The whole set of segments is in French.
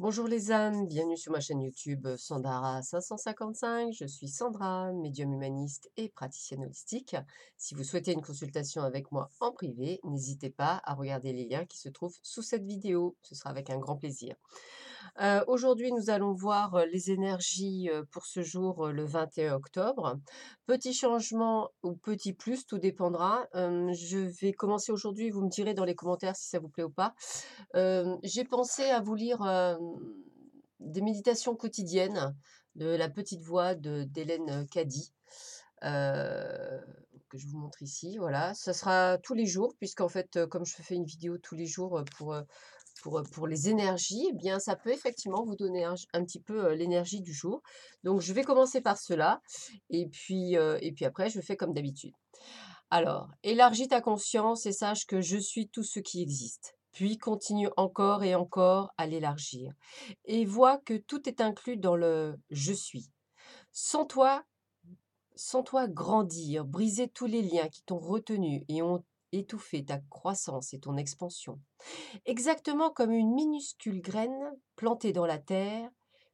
Bonjour les âmes, bienvenue sur ma chaîne YouTube euh, Sandara 555. Je suis Sandra, médium humaniste et praticienne holistique. Si vous souhaitez une consultation avec moi en privé, n'hésitez pas à regarder les liens qui se trouvent sous cette vidéo. Ce sera avec un grand plaisir. Aujourd'hui, nous allons voir les énergies pour ce jour, le 21 octobre. Petit changement ou petit plus, tout dépendra. je vais commencer aujourd'hui, vous me direz dans les commentaires si ça vous plaît ou pas. J'ai pensé à vous lire des méditations quotidiennes de la petite voix d'Hélène Caddy. que je vous montre ici. Voilà, ce sera tous les jours, puisqu'en fait, comme je fais une vidéo tous les jours pour pour, les énergies, eh bien, ça peut effectivement vous donner un, petit peu l'énergie du jour. Donc, je vais commencer par cela. Et puis, et puis après, je fais comme d'habitude. Alors, élargis ta conscience et sache que je suis tout ce qui existe. Puis continue encore et encore à l'élargir. Et vois que tout est inclus dans le je suis. Sans toi, sans toi grandir, briser tous les liens qui t'ont retenu et ont étouffer ta croissance et ton expansion. Exactement comme une minuscule graine plantée dans la terre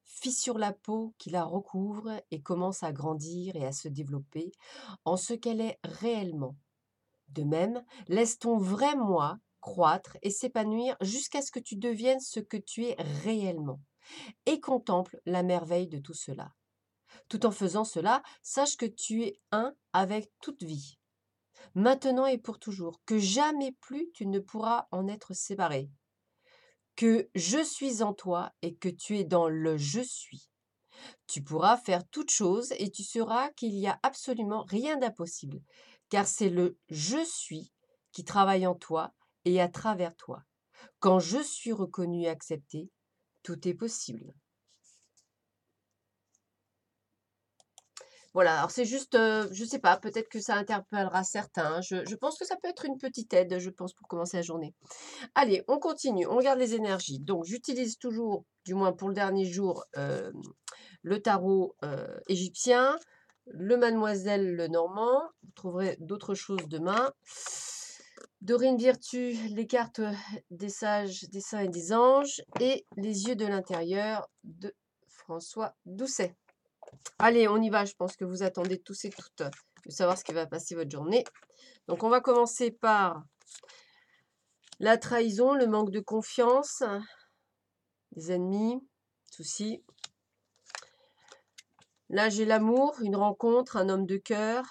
fissure la peau qui la recouvre et commence à grandir et à se développer en ce qu'elle est réellement. De même, laisse ton vrai moi croître et s'épanouir jusqu'à ce que tu deviennes ce que tu es réellement et contemple la merveille de tout cela. Tout en faisant cela, sache que tu es un avec toute vie, maintenant et pour toujours, que jamais plus tu ne pourras en être séparé, que je suis en toi et que tu es dans le je suis. Tu pourras faire toute chose et tu sauras qu'il n'y a absolument rien d'impossible, car c'est le je suis qui travaille en toi et à travers toi. Quand je suis reconnu et accepté, tout est possible. Voilà, alors c'est juste, je ne sais pas, peut-être que ça interpellera certains. Je, pense que ça peut être une petite aide, je pense, pour commencer la journée. Allez, on continue, on regarde les énergies. Donc, j'utilise toujours, du moins pour le dernier jour, le tarot égyptien, le mademoiselle le normand. Vous trouverez d'autres choses demain. Dorine Virtu, les cartes des sages, des saints et des anges, et les yeux de l'intérieur de François Doucet. Allez, on y va. Je pense que vous attendez tous et toutes de savoir ce qui va passer votre journée. Donc, on va commencer par la trahison, le manque de confiance, des ennemis, soucis. Là, j'ai l'amour, une rencontre, un homme de cœur,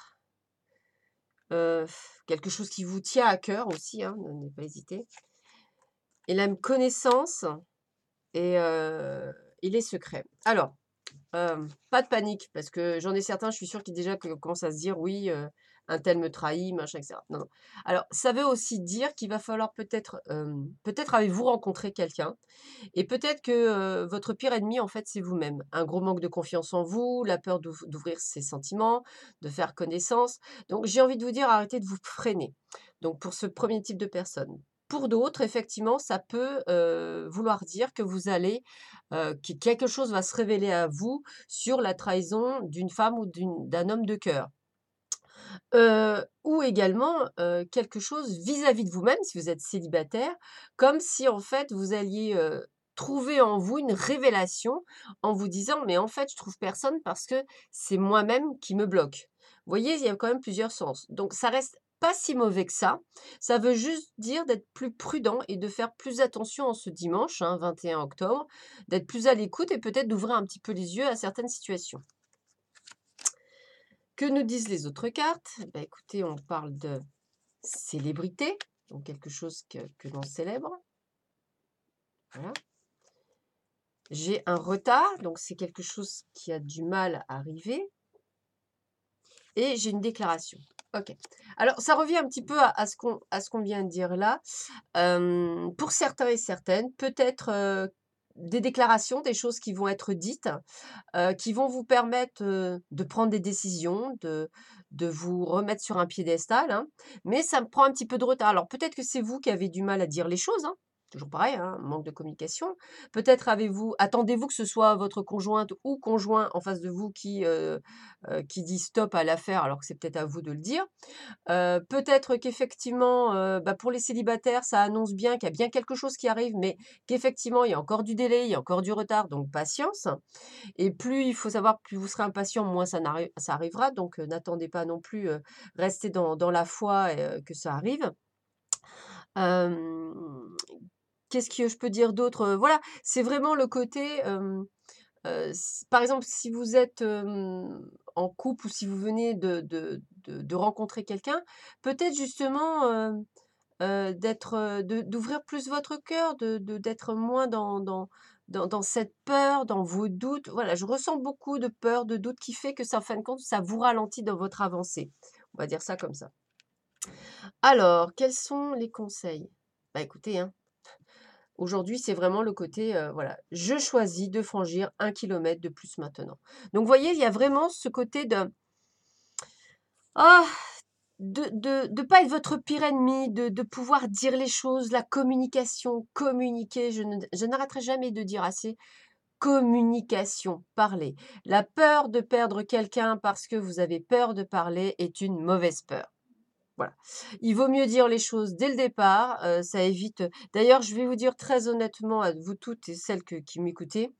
euh, quelque chose qui vous tient à cœur aussi, hein, pas hésiter. Et la connaissance et, euh, et les secrets. Alors, pas de panique, parce que j'en ai certains, je suis sûre qu'ils déjà commencent à se dire oui, un tel me trahit, machin, etc. Non, non. Alors, ça veut aussi dire qu'il va falloir peut-être, peut-être avez-vous rencontré quelqu'un, et peut-être que votre pire ennemi, en fait, c'est vous-même. Un gros manque de confiance en vous, la peur d'ouvrir ses sentiments, de faire connaissance. Donc, j'ai envie de vous dire, arrêtez de vous freiner. Donc, pour ce premier type de personne. Pour d'autres, effectivement, ça peut vouloir dire que vous allez, que quelque chose va se révéler à vous sur la trahison d'une femme ou d'un homme de cœur. ou également quelque chose vis-à-vis de vous-même si vous êtes célibataire, comme si en fait vous alliez trouver en vous une révélation en vous disant mais en fait je trouve personne parce que c'est moi-même qui me bloque. Vous voyez, il y a quand même plusieurs sens. Donc ça reste pas si mauvais que ça. Ça veut juste dire d'être plus prudent et de faire plus attention en ce dimanche, 21 hein, octobre, d'être plus à l'écoute et peut-être d'ouvrir un petit peu les yeux à certaines situations. Que nous disent les autres cartes bah, Écoutez, on parle de célébrité, donc quelque chose que, l'on célèbre. J'ai un retard, donc c'est quelque chose qui a du mal à arriver. Et j'ai une déclaration. Ok. Alors, ça revient un petit peu à, à ce qu'on vient de dire là. pour certains et certaines, peut-être des déclarations, des choses qui vont être dites, qui vont vous permettre de prendre des décisions, de, de vous remettre sur un piédestal. Hein. Mais ça me prend un petit peu de retard. Alors, peut-être que c'est vous qui avez du mal à dire les choses. Hein toujours pareil, hein, manque de communication. Peut-être avez-vous, attendez-vous que ce soit votre conjointe ou conjoint en face de vous qui, euh, euh, qui dit stop à l'affaire, alors que c'est peut-être à vous de le dire. Euh, peut-être qu'effectivement, bah, pour les célibataires, ça annonce bien qu'il y a bien quelque chose qui arrive, mais qu'effectivement, il y a encore du délai, il y a encore du retard, donc patience. Et plus il faut savoir, plus vous serez impatient, moins ça, n'arrive, ça arrivera. Donc n'attendez pas non plus, restez dans, la foi que ça arrive. Qu'est-ce que je peux dire d'autre Voilà, c'est vraiment le côté. par exemple, si vous êtes en couple ou si vous venez de, rencontrer quelqu'un, peut-être justement d'être, d'ouvrir plus votre cœur, d'être moins dans, dans cette peur, dans vos doutes. Voilà, je ressens beaucoup de peur, de doutes qui fait que ça, en fin de compte, ça vous ralentit dans votre avancée. On va dire ça comme ça. Alors, quels sont les conseils Bah écoutez, hein, Aujourd'hui, c'est vraiment le côté, euh, voilà, je choisis de frangir un kilomètre de plus maintenant. Donc, vous voyez, il y a vraiment ce côté de... Ah, de ne de, pas être votre pire ennemi, de, de, pouvoir dire les choses, la communication, communiquer. Je n'arrêterai jamais de dire assez communication, parler. La peur de perdre quelqu'un parce que vous avez peur de parler est une mauvaise peur. Voilà. Il vaut mieux dire les choses dès le départ. Euh, ça évite. D'ailleurs, je vais vous dire très honnêtement à vous toutes et celles qui m'écoutez,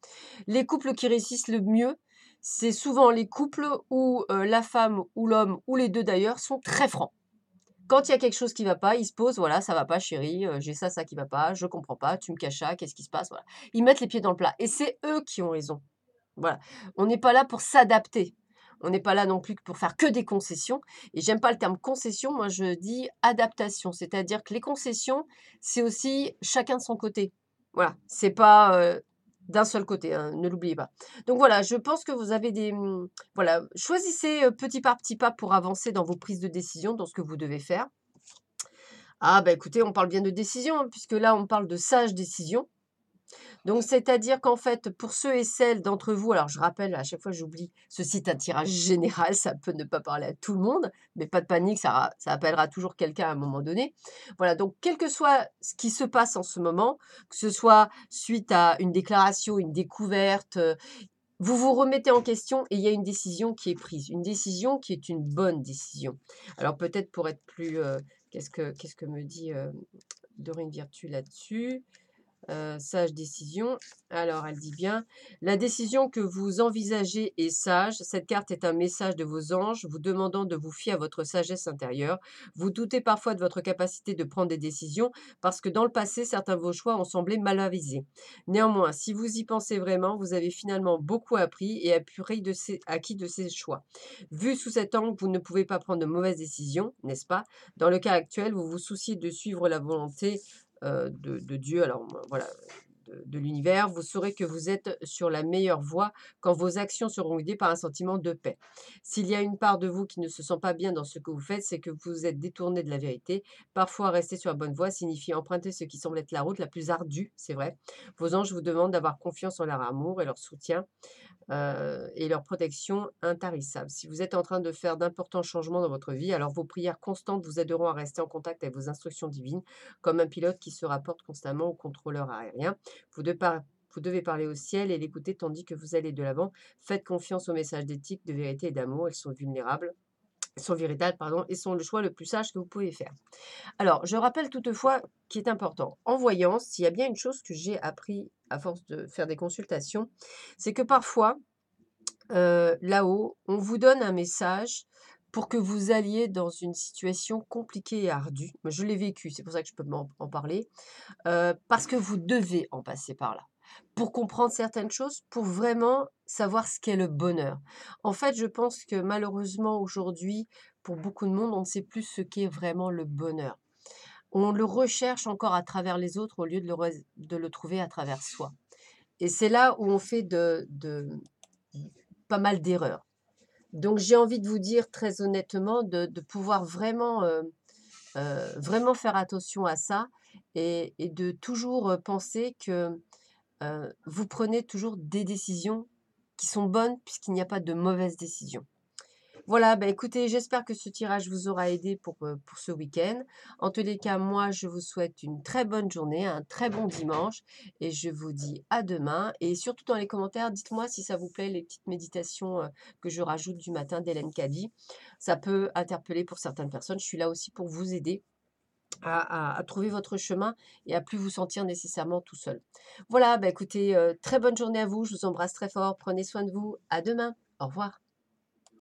les couples qui réussissent le mieux, c'est souvent les couples où euh, la femme ou l'homme ou les deux d'ailleurs sont très francs. Quand il y a quelque chose qui ne va pas, ils se posent, voilà, ça ne va pas, chérie, euh, j'ai ça, ça qui va pas, je ne comprends pas, tu me caches ça, qu'est-ce qui se passe, voilà. Ils mettent les pieds dans le plat et c'est eux qui ont raison. Voilà. On n'est pas là pour s'adapter. On n'est pas là non plus pour faire que des concessions. Et j'aime pas le terme concession, moi je dis adaptation. C'est-à-dire que les concessions, c'est aussi chacun de son côté. Voilà, c'est pas euh, d'un seul côté, hein, ne l'oubliez pas. Donc voilà, je pense que vous avez des... Mmh, voilà, choisissez euh, petit pas, petit pas pour avancer dans vos prises de décision, dans ce que vous devez faire. Ah bah écoutez, on parle bien de décision, hein, puisque là on parle de sage décision. Donc, c'est-à-dire qu'en fait, pour ceux et celles d'entre vous, alors je rappelle, à chaque fois j'oublie, ceci est un tirage général, ça peut ne pas parler à tout le monde, mais pas de panique, ça, appellera toujours quelqu'un à un moment donné. Voilà, donc quel que soit ce qui se passe en ce moment, que ce soit suite à une déclaration, une découverte, euh, vous vous remettez en question et il y a une décision qui est prise, une décision qui est une bonne décision. Alors peut-être pour être plus... Euh, qu'est-ce, que, me dit euh, Dorine Virtu là-dessus euh, sage décision. Alors, elle dit bien, la décision que vous envisagez est sage. Cette carte est un message de vos anges vous demandant de vous fier à votre sagesse intérieure. Vous doutez parfois de votre capacité de prendre des décisions parce que dans le passé, certains de vos choix ont semblé mal avisés. Néanmoins, si vous y pensez vraiment, vous avez finalement beaucoup appris et appuré de acquis de ces choix. Vu sous cet angle, vous ne pouvez pas prendre de mauvaises décisions, n'est-ce pas Dans le cas actuel, vous vous souciez de suivre la volonté euh, de, de, Dieu. Alors voilà, de l'univers, vous saurez que vous êtes sur la meilleure voie quand vos actions seront guidées par un sentiment de paix. S'il y a une part de vous qui ne se sent pas bien dans ce que vous faites, c'est que vous êtes détourné de la vérité. Parfois, rester sur la bonne voie signifie emprunter ce qui semble être la route la plus ardue, c'est vrai. Vos anges vous demandent d'avoir confiance en leur amour et leur soutien euh, et leur protection intarissable. Si vous êtes en train de faire d'importants changements dans votre vie, alors vos prières constantes vous aideront à rester en contact avec vos instructions divines, comme un pilote qui se rapporte constamment au contrôleur aérien. Vous, devez parler au ciel et l'écouter tandis que vous allez de l'avant. Faites confiance aux messages d'éthique, de vérité et d'amour. Elles sont vulnérables sont véritables pardon, et sont le choix le plus sage que vous pouvez faire. Alors, je rappelle toutefois qui est important. En voyant, s'il y a bien une chose que j'ai appris à force de faire des consultations, c'est que parfois, euh, là-haut, on vous donne un message pour que vous alliez dans une situation compliquée et ardue. Je l'ai vécu, c'est pour ça que je peux en, parler, euh, parce que vous devez en passer par là pour comprendre certaines choses, pour vraiment savoir ce qu'est le bonheur. En fait, je pense que malheureusement aujourd'hui, pour beaucoup de monde, on ne sait plus ce qu'est vraiment le bonheur. On le recherche encore à travers les autres au lieu de le, trouver à travers soi. Et c'est là où on fait de pas mal d'erreurs. Donc j'ai envie de vous dire très honnêtement de, pouvoir vraiment, euh, euh, vraiment faire attention à ça et, de toujours euh, penser que vous prenez toujours des décisions qui sont bonnes puisqu'il n'y a pas de mauvaises décisions. Voilà, bah, écoutez, j'espère que ce tirage vous aura aidé pour, pour ce week-end. En tous les cas, moi, je vous souhaite une très bonne journée, un très bon dimanche et je vous dis à demain. Et surtout dans les commentaires, dites-moi si ça vous plaît les petites méditations que je rajoute du matin d'Hélène Caddy. Ça peut interpeller pour certaines personnes. Je suis là aussi pour vous aider. À, trouver votre chemin et à plus vous sentir nécessairement tout seul. Voilà, bah, écoutez, très bonne journée à vous, je vous embrasse très fort, prenez soin de vous, à demain, au revoir.